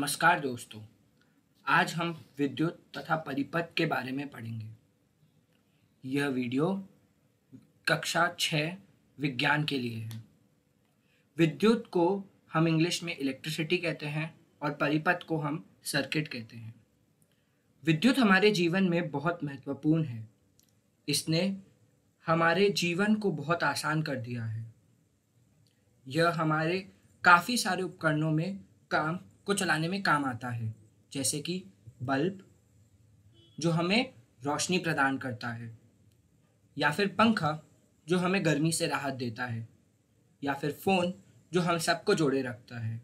नमस्कार दोस्तों आज हम विद्युत तथा परिपथ के बारे में पढ़ेंगे यह वीडियो कक्षा छः विज्ञान के लिए है विद्युत को हम इंग्लिश में इलेक्ट्रिसिटी कहते हैं और परिपथ को हम सर्किट कहते हैं विद्युत हमारे जीवन में बहुत महत्वपूर्ण है इसने हमारे जीवन को बहुत आसान कर दिया है यह हमारे काफ़ी सारे उपकरणों में काम को चलाने में काम आता है जैसे कि बल्ब जो हमें रोशनी प्रदान करता है या फिर पंखा जो हमें गर्मी से राहत देता है या फिर फ़ोन जो हम सबको जोड़े रखता है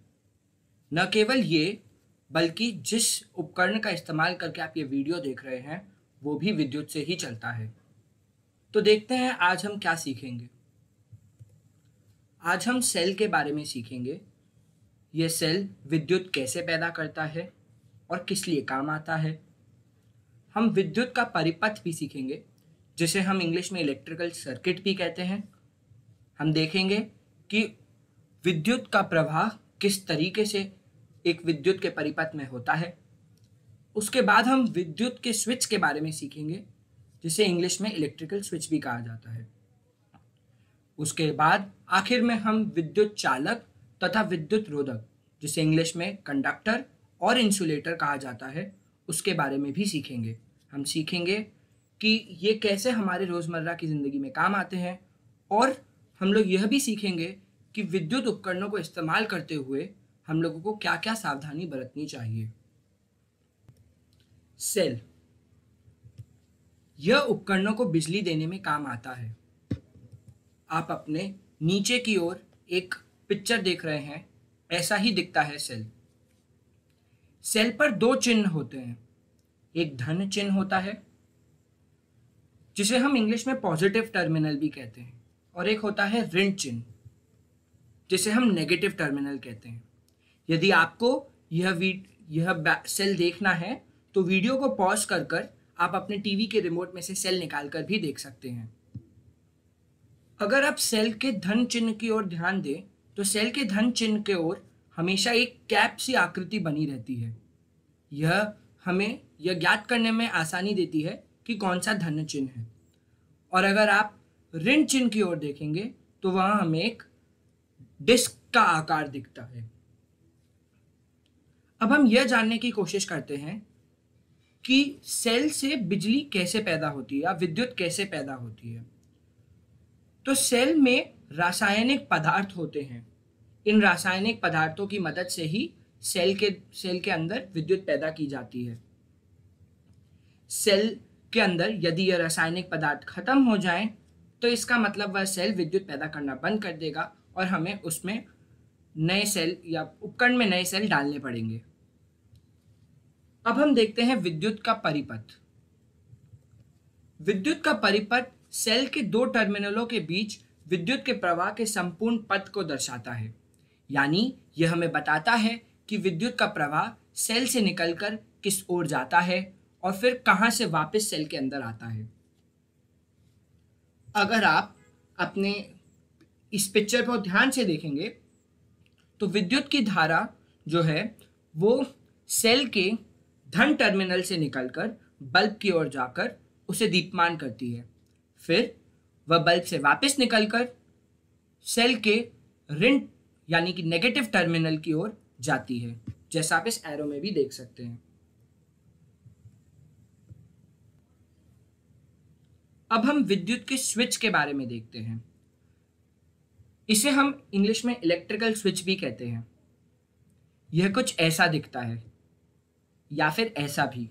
न केवल ये बल्कि जिस उपकरण का इस्तेमाल करके आप ये वीडियो देख रहे हैं वो भी विद्युत से ही चलता है तो देखते हैं आज हम क्या सीखेंगे आज हम सेल के बारे में सीखेंगे ये सेल विद्युत कैसे पैदा करता है और किस लिए काम आता है हम विद्युत का परिपथ भी सीखेंगे जिसे हम इंग्लिश में इलेक्ट्रिकल सर्किट भी कहते हैं हम देखेंगे कि विद्युत का प्रवाह किस तरीके से एक विद्युत के परिपथ में होता है उसके बाद हम विद्युत के स्विच के बारे में सीखेंगे जिसे इंग्लिश में इलेक्ट्रिकल स्विच भी कहा जाता है उसके बाद आखिर में हम विद्युत चालक तथा विद्युत रोधक जिसे इंग्लिश में कंडक्टर और इंसुलेटर कहा जाता है उसके बारे में भी सीखेंगे हम सीखेंगे कि ये कैसे हमारे रोज़मर्रा की ज़िंदगी में काम आते हैं और हम लोग यह भी सीखेंगे कि विद्युत उपकरणों को इस्तेमाल करते हुए हम लोगों को क्या क्या सावधानी बरतनी चाहिए सेल यह उपकरणों को बिजली देने में काम आता है आप अपने नीचे की ओर एक पिक्चर देख रहे हैं ऐसा ही दिखता है सेल सेल पर दो चिन्ह होते हैं एक धन चिन्ह होता है जिसे हम इंग्लिश में पॉजिटिव टर्मिनल भी कहते हैं और एक होता है ऋण चिन्ह जिसे हम नेगेटिव टर्मिनल कहते हैं यदि आपको यह यह सेल देखना है तो वीडियो को पॉज कर कर आप अपने टीवी के रिमोट में से सेल निकाल कर भी देख सकते हैं अगर आप सेल के धन चिन्ह की ओर ध्यान दें तो सेल के धन चिन्ह के ओर हमेशा एक कैप सी आकृति बनी रहती है यह हमें यह ज्ञात करने में आसानी देती है कि कौन सा धन चिन्ह है और अगर आप ऋण चिन्ह की ओर देखेंगे तो वहां हमें एक डिस्क का आकार दिखता है अब हम यह जानने की कोशिश करते हैं कि सेल से बिजली कैसे पैदा होती है या विद्युत कैसे पैदा होती है तो सेल में रासायनिक पदार्थ होते हैं इन रासायनिक पदार्थों की मदद से ही सेल के सेल के अंदर विद्युत पैदा की जाती है सेल के अंदर यदि यह रासायनिक पदार्थ खत्म हो जाए तो इसका मतलब वह सेल विद्युत पैदा करना बंद कर देगा और हमें उसमें नए सेल या उपकरण में नए सेल डालने पड़ेंगे अब हम देखते हैं विद्युत का परिपथ विद्युत का परिपथ सेल के दो टर्मिनलों के बीच विद्युत के प्रवाह के संपूर्ण पथ को दर्शाता है यानी यह हमें बताता है कि विद्युत का प्रवाह सेल से निकलकर किस ओर जाता है और फिर कहां से वापस सेल के अंदर आता है अगर आप अपने इस पिक्चर पर ध्यान से देखेंगे तो विद्युत की धारा जो है वो सेल के धन टर्मिनल से निकलकर बल्ब की ओर जाकर उसे दीपमान करती है फिर वह बल्ब से वापस निकलकर सेल के रिंट यानी कि नेगेटिव टर्मिनल की ओर जाती है जैसा आप इस एरो में भी देख सकते हैं अब हम विद्युत के स्विच के बारे में देखते हैं इसे हम इंग्लिश में इलेक्ट्रिकल स्विच भी कहते हैं यह कुछ ऐसा दिखता है या फिर ऐसा भी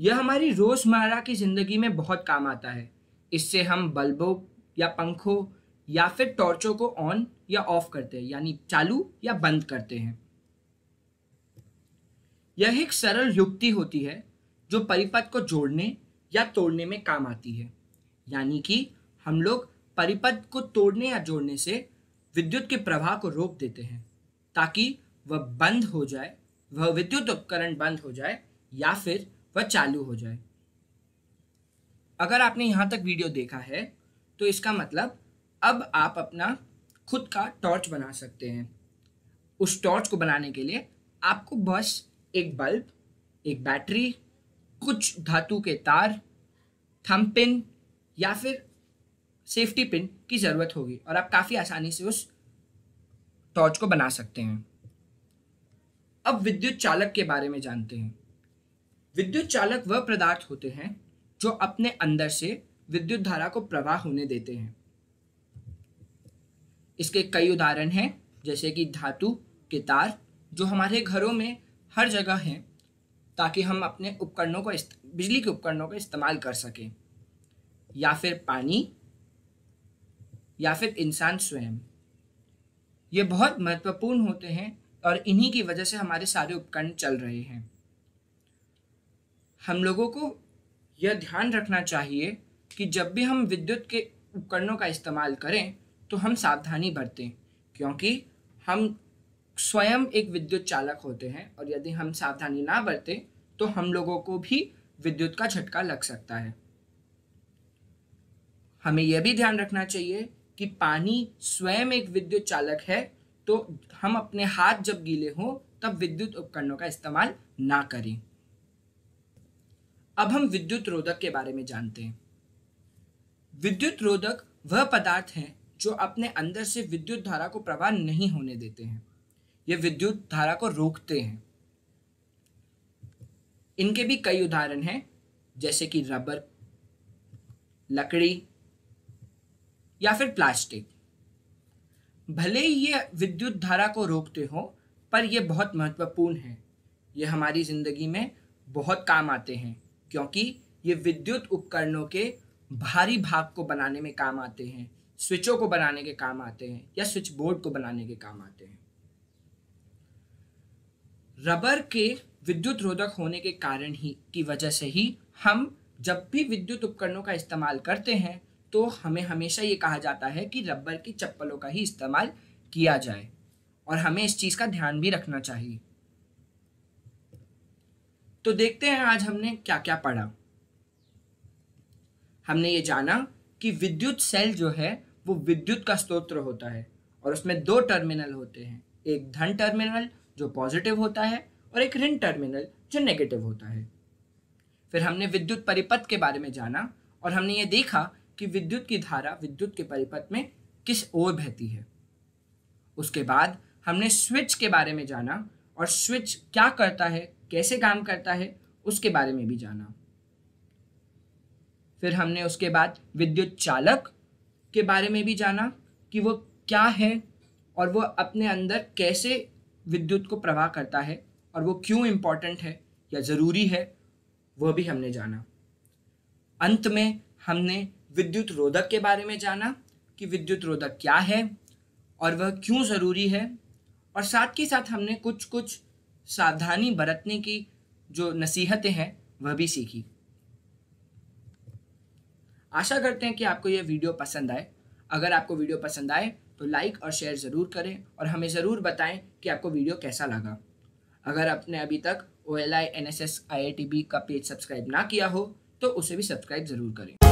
यह हमारी रोज़मर्रा की ज़िंदगी में बहुत काम आता है इससे हम बल्बों या पंखों या फिर टॉर्चों को ऑन या ऑफ करते हैं यानी चालू या बंद करते हैं यह एक सरल युक्ति होती है जो परिपथ को जोड़ने या तोड़ने में काम आती है यानी कि हम लोग परिपथ को तोड़ने या जोड़ने से विद्युत के प्रवाह को रोक देते हैं ताकि वह बंद हो जाए वह विद्युत उपकरण बंद हो जाए या फिर वह चालू हो जाए अगर आपने यहाँ तक वीडियो देखा है तो इसका मतलब अब आप अपना खुद का टॉर्च बना सकते हैं उस टॉर्च को बनाने के लिए आपको बस एक बल्ब एक बैटरी कुछ धातु के तार थम पिन या फिर सेफ्टी पिन की ज़रूरत होगी और आप काफ़ी आसानी से उस टॉर्च को बना सकते हैं अब विद्युत चालक के बारे में जानते हैं विद्युत चालक वह पदार्थ होते हैं जो अपने अंदर से विद्युत धारा को प्रवाह होने देते हैं इसके कई उदाहरण हैं जैसे कि धातु के तार जो हमारे घरों में हर जगह हैं ताकि हम अपने उपकरणों को बिजली के उपकरणों का इस्तेमाल कर सकें या फिर पानी या फिर इंसान स्वयं ये बहुत महत्वपूर्ण होते हैं और इन्हीं की वजह से हमारे सारे उपकरण चल रहे हैं हम लोगों को यह ध्यान रखना चाहिए कि जब भी हम विद्युत के उपकरणों का इस्तेमाल करें तो हम सावधानी बरतें क्योंकि हम स्वयं एक विद्युत चालक होते हैं और यदि हम सावधानी ना बरतें तो हम लोगों को भी विद्युत का झटका लग सकता है हमें यह भी ध्यान रखना चाहिए कि पानी स्वयं एक विद्युत चालक है तो हम अपने हाथ जब गीले हों तब विद्युत उपकरणों का इस्तेमाल ना करें अब हम विद्युत रोधक के बारे में जानते हैं विद्युत रोधक वह पदार्थ हैं जो अपने अंदर से विद्युत धारा को प्रवाह नहीं होने देते हैं ये विद्युत धारा को रोकते हैं इनके भी कई उदाहरण हैं जैसे कि रबर लकड़ी या फिर प्लास्टिक भले ही ये विद्युत धारा को रोकते हो पर यह बहुत महत्वपूर्ण है ये हमारी ज़िंदगी में बहुत काम आते हैं क्योंकि ये विद्युत उपकरणों के भारी भाग को बनाने में काम आते हैं स्विचों को बनाने के काम आते हैं या स्विच बोर्ड को बनाने के काम आते हैं रबर के विद्युत रोधक होने के कारण ही की वजह से ही हम जब भी विद्युत उपकरणों का इस्तेमाल करते हैं तो हमें हमेशा ये कहा जाता है कि रबर की चप्पलों का ही इस्तेमाल किया जाए और हमें इस चीज़ का ध्यान भी रखना चाहिए तो देखते हैं आज हमने क्या क्या पढ़ा हमने ये जाना कि विद्युत सेल जो है वो विद्युत का स्त्रोत्र होता है और उसमें दो टर्मिनल होते हैं एक धन टर्मिनल जो पॉजिटिव होता है और एक ऋण टर्मिनल जो नेगेटिव होता है फिर हमने विद्युत परिपथ के बारे में जाना और हमने ये देखा कि विद्युत की धारा विद्युत के परिपथ में किस ओर बहती है उसके बाद हमने स्विच के बारे में जाना और स्विच क्या करता है कैसे काम करता है उसके बारे में भी जाना फिर हमने उसके बाद विद्युत चालक के बारे में भी जाना कि वो क्या है और वो अपने अंदर कैसे विद्युत को प्रवाह करता है और वो क्यों इम्पॉर्टेंट है या ज़रूरी है वह भी हमने जाना अंत में हमने विद्युत रोधक के बारे में जाना कि विद्युत रोधक क्या है और वह क्यों ज़रूरी है और साथ के साथ हमने कुछ कुछ सावधानी बरतने की जो नसीहतें हैं वह भी सीखी आशा करते हैं कि आपको यह वीडियो पसंद आए अगर आपको वीडियो पसंद आए तो लाइक और शेयर ज़रूर करें और हमें ज़रूर बताएं कि आपको वीडियो कैसा लगा अगर आपने अभी तक O L I N S S I I T B का पेज सब्सक्राइब ना किया हो तो उसे भी सब्सक्राइब ज़रूर करें